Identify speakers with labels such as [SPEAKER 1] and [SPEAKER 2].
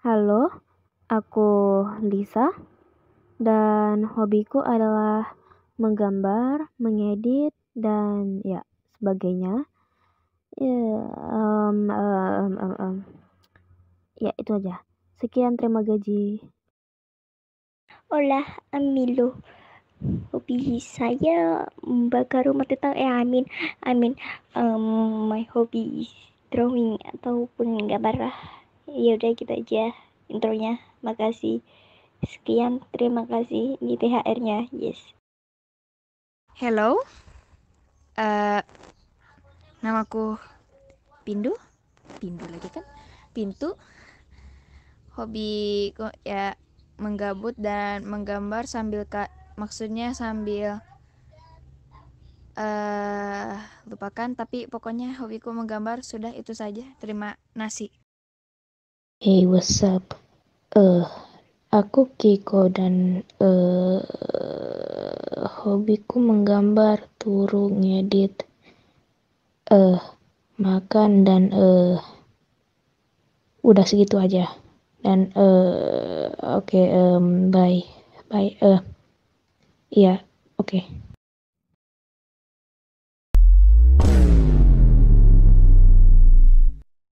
[SPEAKER 1] Halo, aku Lisa dan hobiku adalah menggambar, mengedit dan ya sebagainya. Ya, um, um, um, um. ya itu aja. Sekian terima gaji. Hola, Amilo.
[SPEAKER 2] Hobi saya membakar rumah tetangga. Eh, amin, amin. Um, my hobby drawing ataupun gambar lah ya udah kita gitu aja intronya makasih sekian terima kasih ini THR-nya
[SPEAKER 3] yes hello uh, namaku Pindu Pindu lagi kan Pintu hobi ya menggabut dan menggambar sambil ka, maksudnya sambil uh, lupakan tapi pokoknya hobiku menggambar sudah itu saja terima nasi
[SPEAKER 4] Hey, what's up? Uh, aku Kiko dan uh, hobiku menggambar, turu, ngedit, uh, makan dan uh, udah segitu aja. Dan uh, oke, okay, um, bye, bye. Uh, iya, yeah, oke. Okay.